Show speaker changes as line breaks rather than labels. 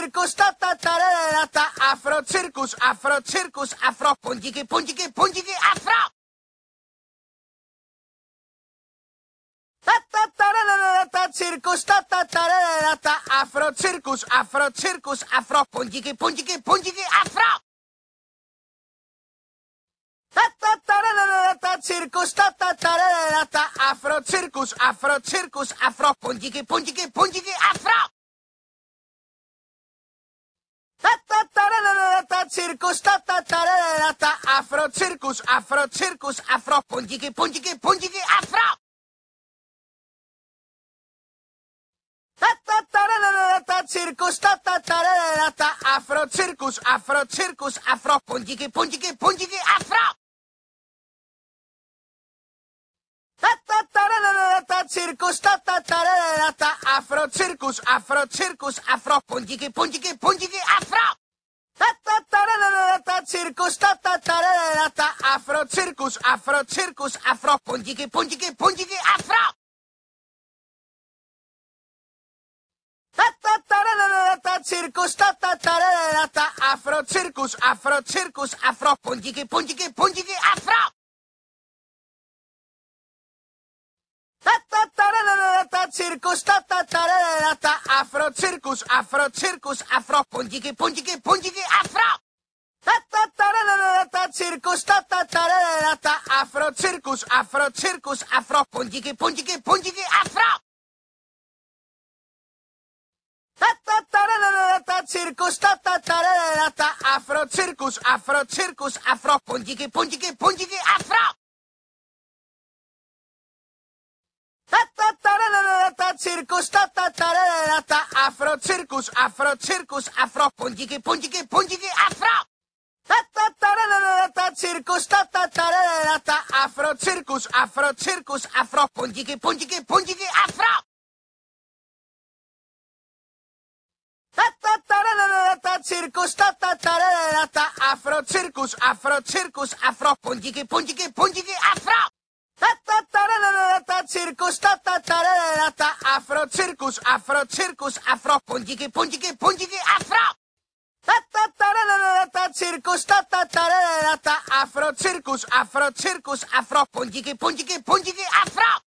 cirkus, ta ta ta ta ta afro cirkus, afro cirkus, afro puntíky, puntíky, puntíky, afro. Ta ta ta ta ta cirkus, ta ta ta ta ta afro cirkus, afro cirkus, afro puntíky, puntíky, puntíky, afro. Ta ta ta ta ta cirkus, ta ta ta ta ta afro cirkus, afro cirkus, afro puntíky, puntíky, puntíky, afro. cirkus, ta ta ta ta ta afro cirkus, afro cirkus, afro puntíky, puntíky, puntíky, afro. Ta ta ta ta ta cirkus, ta ta ta ta ta afro cirkus, afro cirkus, afro puntíky, puntíky, puntíky, afro.
Ta ta ta ta ta cirkus, ta ta ta ta ta afro cirkus, afro cirkus, afro puntíky, puntíky, puntíky, afro cirkus, ta ta ta ta ta afro cirkus, afro cirkus, afro
puntíky, puntíky, puntíky, afro. Ta ta ta ta ta cirkus, ta ta ta ta ta afro cirkus, afro cirkus, afro puntíky, puntíky, puntíky, afro. cirkus, ta ta ta ta ta
afro cirkus, afro cirkus, afro puntíky, puntíky, puntíky, afro. Ta ta ta ta ta cirkus, ta ta ta ta ta afro cirkus, afro
cirkus, afro puntíky, puntíky, puntíky, afro. Ta ta ta ta ta cirkus, ta ta ta ta ta afro cirkus, afro cirkus, afro puntíky, puntíky, puntíky, afro. cirkus, ta ta ta ta
ta afro cirkus, afro cirkus, afro puntíky, puntíky, puntíky, afro. Ta ta ta ta ta ta cirkus, ta ta ta ta ta afro cirkus, afro
cirkus, afro puntíky, puntíky, puntíky, afro.
Ta ta ta ta ta ta cirkus, ta ta ta ta ta afro cirkus, afro cirkus, afro puntíky, puntíky, puntíky, afro. Ta ta ta ta ta afro, cirkus, afro, cirkus, afro, puntíky, puntíky, puntíky, afro! Ta ta ta ra ra ra ta cirkus, ta ta ta ra ra ta afro, cirkus, afro, cirkus, afro, puntíky, puntíky,
puntíky, afro!